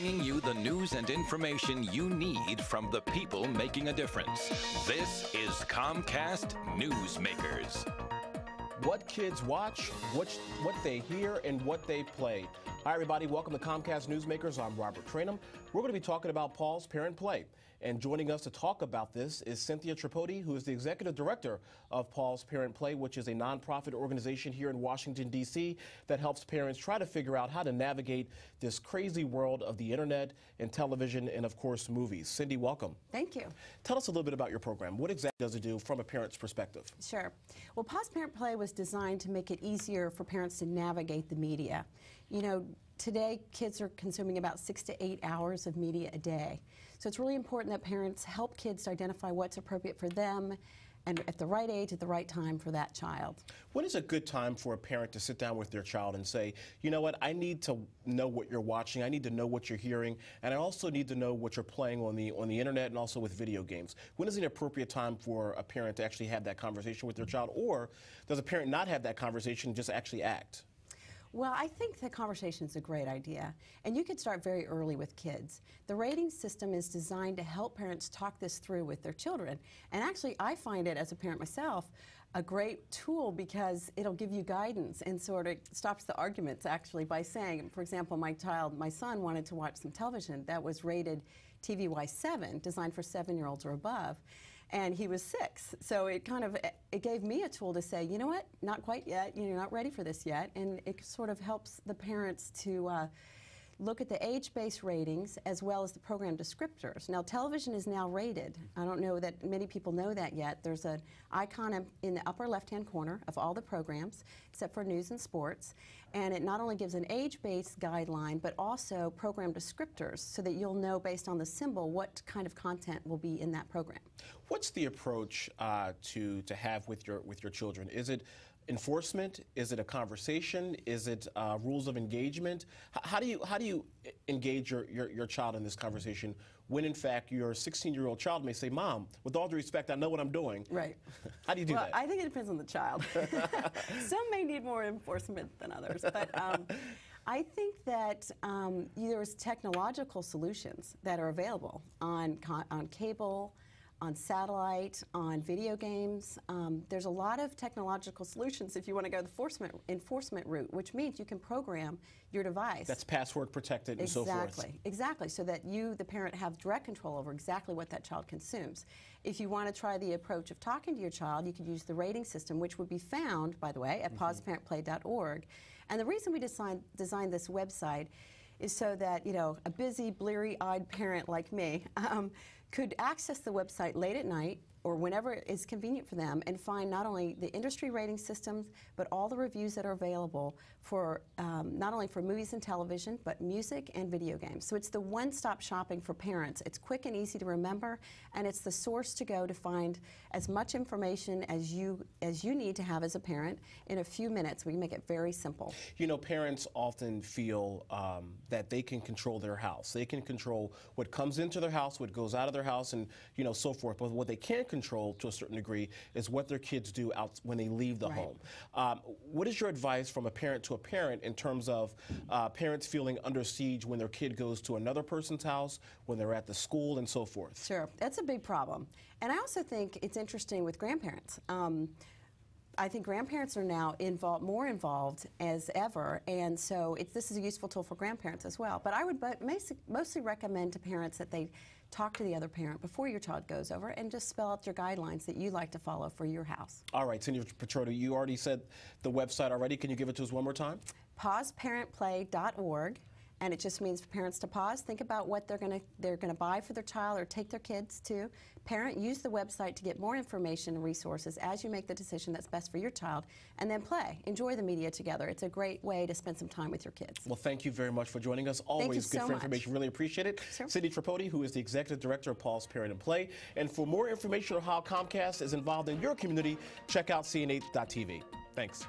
bringing you the news and information you need from the people making a difference. This is Comcast Newsmakers. What kids watch, what, what they hear, and what they play. Hi, everybody. Welcome to Comcast Newsmakers. I'm Robert Trainum. We're going to be talking about Paul's Parent Play. And joining us to talk about this is Cynthia Tripodi, who is the executive director of Paul's Parent Play, which is a nonprofit organization here in Washington, D.C., that helps parents try to figure out how to navigate this crazy world of the internet and television and, of course, movies. Cindy, welcome. Thank you. Tell us a little bit about your program. What exactly does it do from a parent's perspective? Sure. Well, Paul's Parent Play was designed to make it easier for parents to navigate the media. You know, today kids are consuming about six to eight hours of media a day. So it's really important that parents help kids to identify what's appropriate for them and at the right age, at the right time for that child. When is a good time for a parent to sit down with their child and say, you know what, I need to know what you're watching, I need to know what you're hearing, and I also need to know what you're playing on the on the internet and also with video games. When is an appropriate time for a parent to actually have that conversation with their child, or does a parent not have that conversation and just actually act? Well, I think the conversation is a great idea. And you could start very early with kids. The rating system is designed to help parents talk this through with their children. And actually, I find it as a parent myself a great tool because it'll give you guidance and sort of stops the arguments actually by saying, for example, my child, my son wanted to watch some television that was rated TVY 7, designed for seven year olds or above and he was six. So it kind of it gave me a tool to say, you know what, not quite yet. You're not ready for this yet, and it sort of helps the parents to. Uh, look at the age-based ratings as well as the program descriptors. Now, television is now rated. I don't know that many people know that yet. There's an icon in the upper left-hand corner of all the programs, except for news and sports, and it not only gives an age-based guideline, but also program descriptors so that you'll know based on the symbol what kind of content will be in that program. What's the approach uh, to, to have with your, with your children? Is it enforcement? Is it a conversation? Is it uh, rules of engagement? H how do you how do you engage your, your, your child in this conversation when in fact your 16 year old child may say, "Mom, with all due respect, I know what I'm doing." Right. how do you do well, that? I think it depends on the child. Some may need more enforcement than others years. But um, I think that um, there's technological solutions that are available on, on cable on satellite, on video games. Um, there's a lot of technological solutions if you want to go the enforcement, enforcement route, which means you can program your device. That's password protected exactly, and so forth. Exactly, so that you, the parent, have direct control over exactly what that child consumes. If you want to try the approach of talking to your child, you could use the rating system, which would be found, by the way, at mm -hmm. pauseparentplay.org. And the reason we designed, designed this website is so that, you know, a busy, bleary-eyed parent like me um, could access the website late at night or whenever is convenient for them and find not only the industry rating systems but all the reviews that are available for um, not only for movies and television but music and video games so it's the one-stop shopping for parents it's quick and easy to remember and it's the source to go to find as much information as you as you need to have as a parent in a few minutes we make it very simple you know parents often feel um, that they can control their house they can control what comes into their house what goes out of their house and you know so forth but what they can't control to a certain degree is what their kids do out when they leave the right. home. Um, what is your advice from a parent to a parent in terms of uh, parents feeling under siege when their kid goes to another person's house, when they're at the school, and so forth? Sure, that's a big problem. And I also think it's interesting with grandparents. Um, I think grandparents are now involved, more involved as ever, and so this is a useful tool for grandparents as well. But I would but mostly recommend to parents that they talk to the other parent before your child goes over and just spell out your guidelines that you like to follow for your house. All right, Senior Petroda, you already said the website already. Can you give it to us one more time? pauseparentplay.org and it just means for parents to pause, think about what they're going to they're going to buy for their child or take their kids to. Parent, use the website to get more information and resources as you make the decision that's best for your child, and then play, enjoy the media together. It's a great way to spend some time with your kids. Well, thank you very much for joining us. Always good so for much. information. Really appreciate it. Sure. Cindy Tripodi, who is the executive director of Paul's Parent and Play, and for more information on how Comcast is involved in your community, check out cna.tv. Thanks.